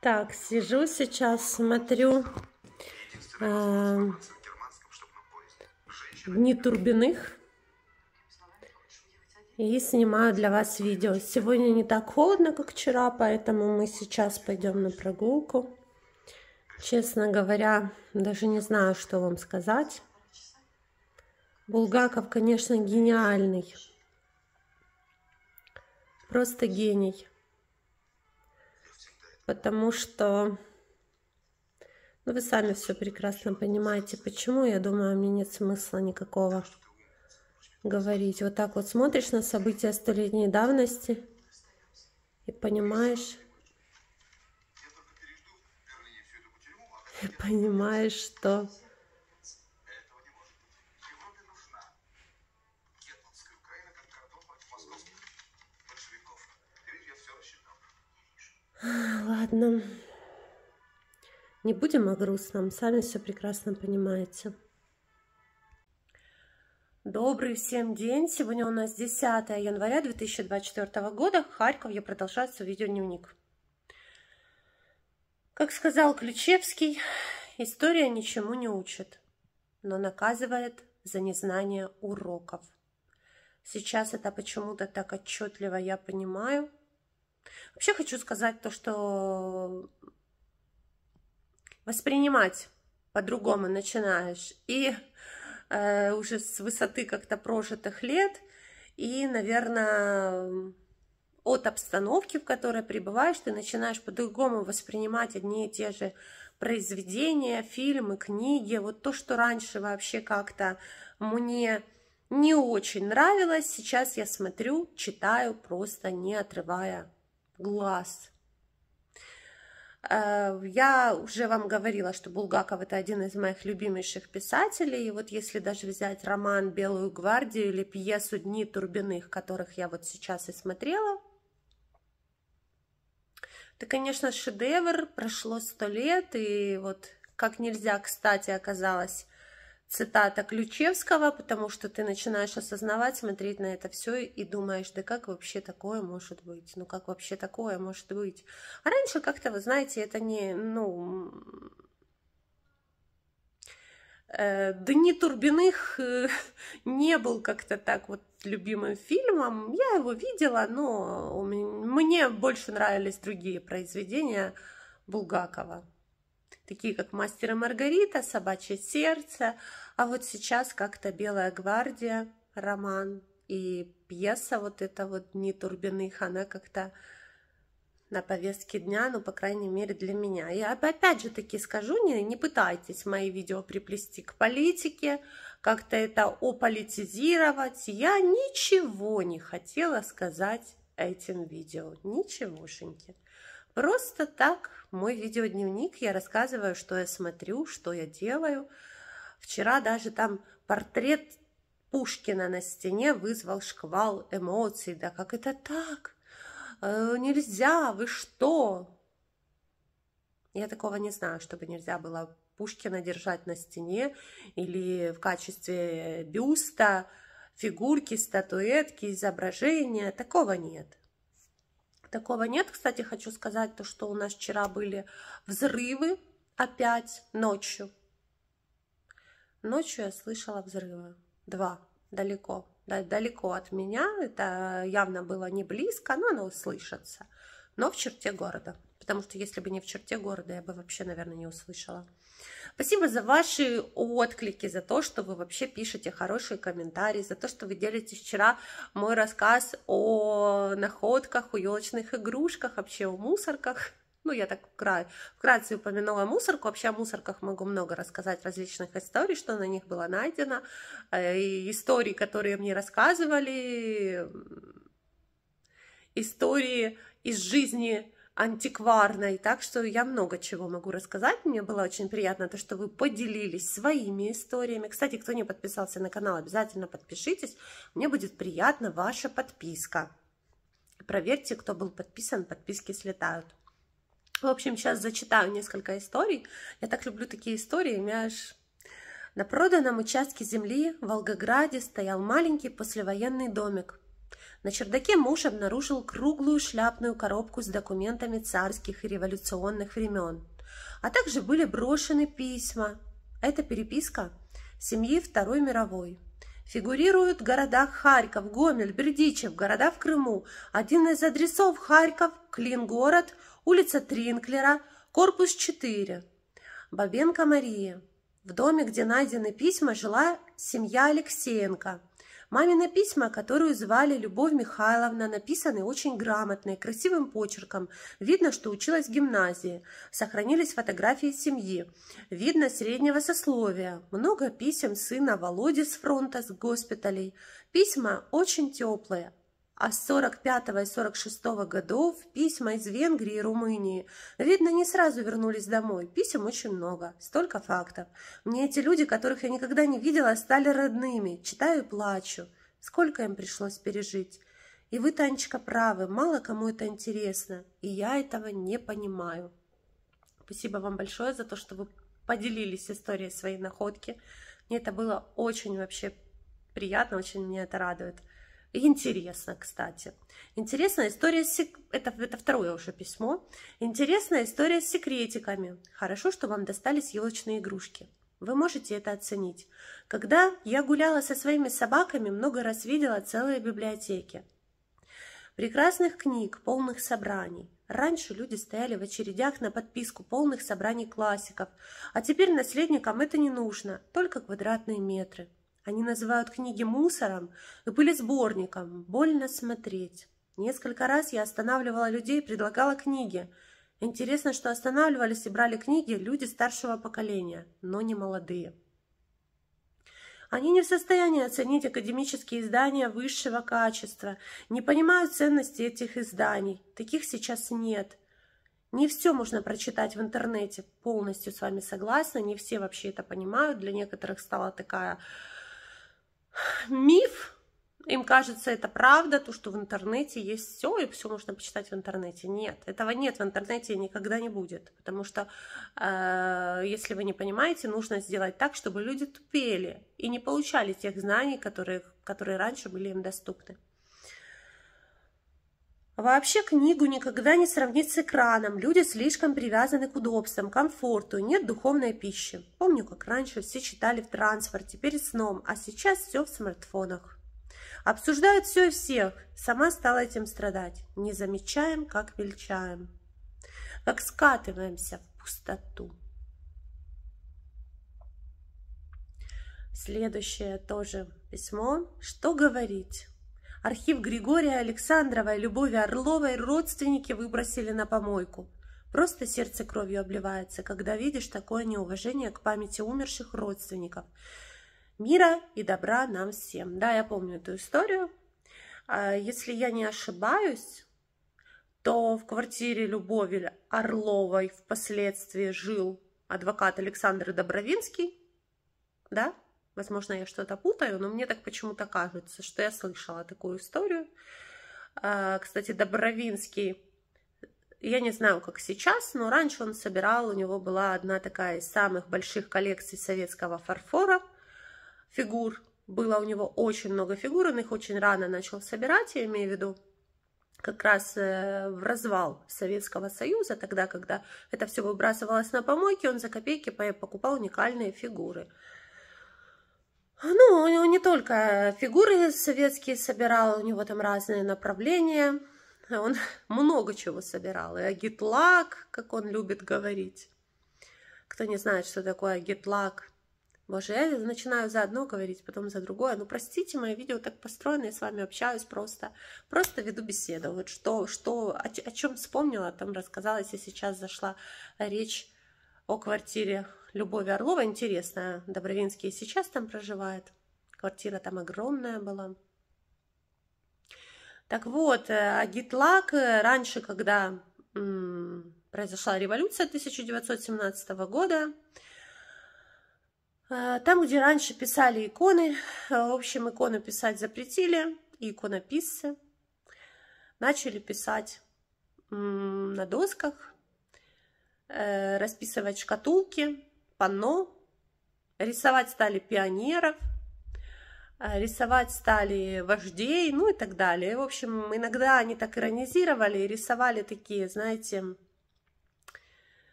Так, сижу сейчас, смотрю э, Дни Турбиных и снимаю для вас видео. Сегодня не так холодно, как вчера, поэтому мы сейчас пойдем на прогулку. Честно говоря, даже не знаю, что вам сказать. Булгаков, конечно, гениальный. Просто гений потому что ну, вы сами все прекрасно понимаете, почему. Я думаю, мне нет смысла никакого говорить. Вот так вот смотришь на события столетней давности и понимаешь, понимаешь, что Ладно. Не будем о грустном, сами все прекрасно понимаете. Добрый всем день! Сегодня у нас 10 января 2024 года. Харьков, я продолжаю свой видеодневник. Как сказал Ключевский, история ничему не учит, но наказывает за незнание уроков. Сейчас это почему-то так отчетливо я понимаю – Вообще хочу сказать то, что воспринимать по-другому начинаешь и э, уже с высоты как-то прожитых лет, и, наверное, от обстановки, в которой пребываешь, ты начинаешь по-другому воспринимать одни и те же произведения, фильмы, книги, вот то, что раньше вообще как-то мне не очень нравилось, сейчас я смотрю, читаю, просто не отрывая глаз. Э, я уже вам говорила, что Булгаков это один из моих любимейших писателей. И вот если даже взять роман «Белую гвардию» или пьесу «Дни Турбиных», которых я вот сейчас и смотрела, это, конечно, шедевр, прошло сто лет, и вот как нельзя кстати оказалось цитата Ключевского, потому что ты начинаешь осознавать, смотреть на это все и думаешь, да как вообще такое может быть? Ну как вообще такое может быть? А раньше как-то, вы знаете, это не, ну, э, Дни Турбиных э, не был как-то так вот любимым фильмом. Я его видела, но мне больше нравились другие произведения Булгакова такие как Мастера Маргарита», «Собачье сердце», а вот сейчас как-то «Белая гвардия», роман и пьеса вот эта вот «Дни Турбиных», она как-то на повестке дня, ну, по крайней мере, для меня. Я опять же таки скажу, не, не пытайтесь мои видео приплести к политике, как-то это ополитизировать. Я ничего не хотела сказать этим видео, ничегошеньки. Просто так мой видеодневник, я рассказываю, что я смотрю, что я делаю. Вчера даже там портрет Пушкина на стене вызвал шквал эмоций. Да как это так? Э, нельзя, вы что? Я такого не знаю, чтобы нельзя было Пушкина держать на стене или в качестве бюста, фигурки, статуэтки, изображения. Такого нет. Такого нет. Кстати, хочу сказать то, что у нас вчера были взрывы опять ночью. Ночью я слышала взрывы. Два. Далеко. Да, далеко от меня. Это явно было не близко, но оно услышится. Но в черте города. Потому что если бы не в черте города, я бы вообще, наверное, не услышала. Спасибо за ваши отклики, за то, что вы вообще пишете хорошие комментарии, за то, что вы делите вчера мой рассказ о находках, о елочных игрушках, вообще о мусорках. Ну, я так вкратце, вкратце упомянула мусорку. Вообще о мусорках могу много рассказать различных историй, что на них было найдено, э, и истории, которые мне рассказывали, истории из жизни антикварной, так что я много чего могу рассказать. Мне было очень приятно то, что вы поделились своими историями. Кстати, кто не подписался на канал, обязательно подпишитесь. Мне будет приятно ваша подписка. Проверьте, кто был подписан, подписки слетают. В общем, сейчас зачитаю несколько историй. Я так люблю такие истории, у меня аж на проданном участке земли в Волгограде стоял маленький послевоенный домик. На чердаке муж обнаружил круглую шляпную коробку с документами царских и революционных времен. А также были брошены письма. Это переписка семьи Второй мировой. Фигурируют города Харьков, Гомель, Бердичев, города в Крыму. Один из адресов Харьков, Клингород, улица Тринклера, корпус 4. Бабенко Мария. В доме, где найдены письма, жила семья Алексеенко – Мамины письма, которую звали Любовь Михайловна, написаны очень грамотно и красивым почерком. Видно, что училась в гимназии. Сохранились фотографии семьи. Видно среднего сословия. Много писем сына Володи с фронта, с госпиталей. Письма очень теплые, а с 45 и 46 годов письма из Венгрии и Румынии. Видно, не сразу вернулись домой. Писем очень много, столько фактов. Мне эти люди, которых я никогда не видела, стали родными. Читаю и плачу. Сколько им пришлось пережить. И вы, Танечка, правы, мало кому это интересно, и я этого не понимаю. Спасибо вам большое за то, что вы поделились историей своей находки. Мне это было очень вообще приятно, очень меня это радует. Интересно, кстати. Интересная история с сек... это, это второе уже письмо. Интересная история с секретиками. Хорошо, что вам достались елочные игрушки. Вы можете это оценить. Когда я гуляла со своими собаками, много раз видела целые библиотеки. Прекрасных книг, полных собраний. Раньше люди стояли в очередях на подписку полных собраний классиков, а теперь наследникам это не нужно, только квадратные метры. Они называют книги мусором и пылесборником. Больно смотреть. Несколько раз я останавливала людей и предлагала книги. Интересно, что останавливались и брали книги люди старшего поколения, но не молодые. Они не в состоянии оценить академические издания высшего качества, не понимают ценности этих изданий. Таких сейчас нет. Не все можно прочитать в интернете, полностью с вами согласна, не все вообще это понимают. Для некоторых стала такая миф, им кажется, это правда, то, что в интернете есть все, и все можно почитать в интернете. Нет, этого нет в интернете никогда не будет. Потому что, э, если вы не понимаете, нужно сделать так, чтобы люди тупели и не получали тех знаний, которые, которые раньше были им доступны. А вообще книгу никогда не сравнить с экраном. Люди слишком привязаны к удобствам, комфорту, нет духовной пищи. Помню, как раньше все читали в транспорте, перед сном, а сейчас все в смартфонах. Обсуждают все и всех. Сама стала этим страдать. Не замечаем, как величаем. Как скатываемся в пустоту. Следующее тоже письмо. Что говорить? Архив Григория Александрова и Любови Орловой родственники выбросили на помойку. Просто сердце кровью обливается, когда видишь такое неуважение к памяти умерших родственников. Мира и добра нам всем. Да, я помню эту историю. А, если я не ошибаюсь, то в квартире Любови Орловой впоследствии жил адвокат Александр Добровинский, да, Возможно, я что-то путаю, но мне так почему-то кажется, что я слышала такую историю. А, кстати, Добровинский, я не знаю, как сейчас, но раньше он собирал, у него была одна такая из самых больших коллекций советского фарфора, фигур. Было у него очень много фигур, он их очень рано начал собирать, я имею в виду как раз э, в развал Советского Союза, тогда, когда это все выбрасывалось на помойки, он за копейки покупал уникальные фигуры – а, ну, он не только фигуры советские собирал, у него там разные направления. Он много чего собирал. И агитлак, как он любит говорить. Кто не знает, что такое агитлак. Боже, я начинаю за одно говорить, потом за другое. Ну, простите, мое видео так построено, я с вами общаюсь просто. Просто веду беседу. Вот что, что о, о чем вспомнила, там рассказала, и сейчас зашла речь о квартире Любови Орлова. Интересная, Добровинский сейчас там проживает. Квартира там огромная была. Так вот, э, Агитлак э, раньше, когда м, произошла революция 1917 года, э, там, где раньше писали иконы, в общем, иконы писать запретили, и иконописцы начали писать м, на досках Э, расписывать шкатулки, панно, рисовать стали пионеров, э, рисовать стали вождей, ну и так далее. В общем, иногда они так иронизировали и рисовали такие, знаете,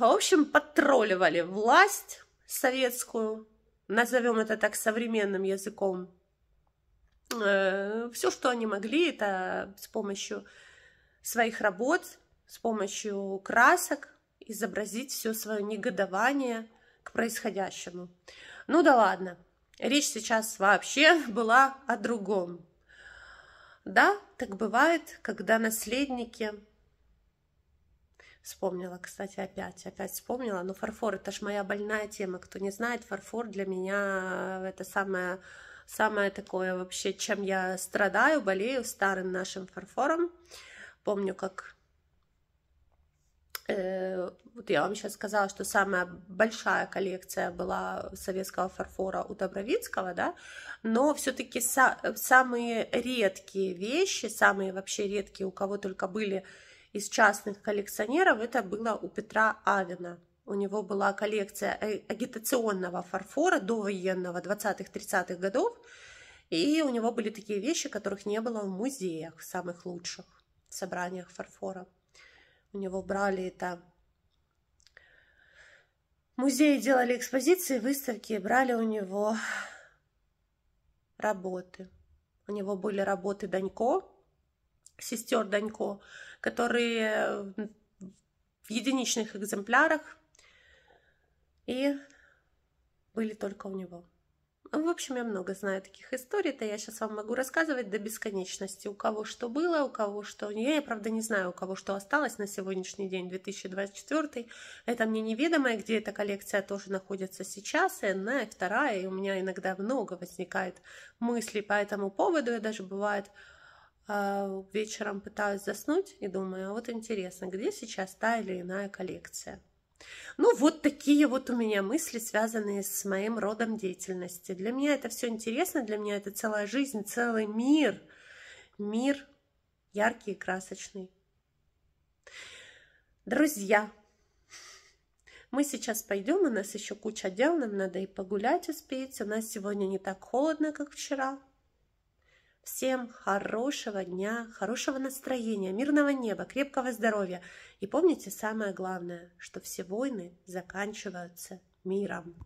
в общем, подтролливали власть советскую, назовем это так современным языком. Э, Все, что они могли, это с помощью своих работ с помощью красок изобразить все свое негодование к происходящему. Ну да ладно, речь сейчас вообще была о другом. Да, так бывает, когда наследники... Вспомнила, кстати, опять, опять вспомнила, но фарфор, это ж моя больная тема. Кто не знает, фарфор для меня это самое, самое такое вообще, чем я страдаю, болею старым нашим фарфором. Помню, как Э, вот я вам сейчас сказала, что самая большая коллекция была советского фарфора у Добровицкого, да, но все-таки са самые редкие вещи, самые вообще редкие, у кого только были из частных коллекционеров, это было у Петра Авина. У него была коллекция э, агитационного фарфора до военного 20-30-х годов, и у него были такие вещи, которых не было в музеях, в самых лучших собраниях фарфора у него брали это музеи делали экспозиции, выставки, брали у него работы. У него были работы Данько, сестер Данько, которые в единичных экземплярах и были только у него. В общем, я много знаю таких историй, то я сейчас вам могу рассказывать до бесконечности, у кого что было, у кого что... Я, я правда, не знаю, у кого что осталось на сегодняшний день, 2024. Это мне неведомое, где эта коллекция тоже находится сейчас, и одна, и вторая, и у меня иногда много возникает мыслей по этому поводу, я даже бывает а, вечером пытаюсь заснуть и думаю, а вот интересно, где сейчас та или иная коллекция. Ну, вот такие вот у меня мысли, связанные с моим родом деятельности. Для меня это все интересно, для меня это целая жизнь, целый мир. Мир яркий и красочный. Друзья, мы сейчас пойдем, у нас еще куча дел, нам надо и погулять успеть. У нас сегодня не так холодно, как вчера. Всем хорошего дня, хорошего настроения, мирного неба, крепкого здоровья. И помните самое главное, что все войны заканчиваются миром.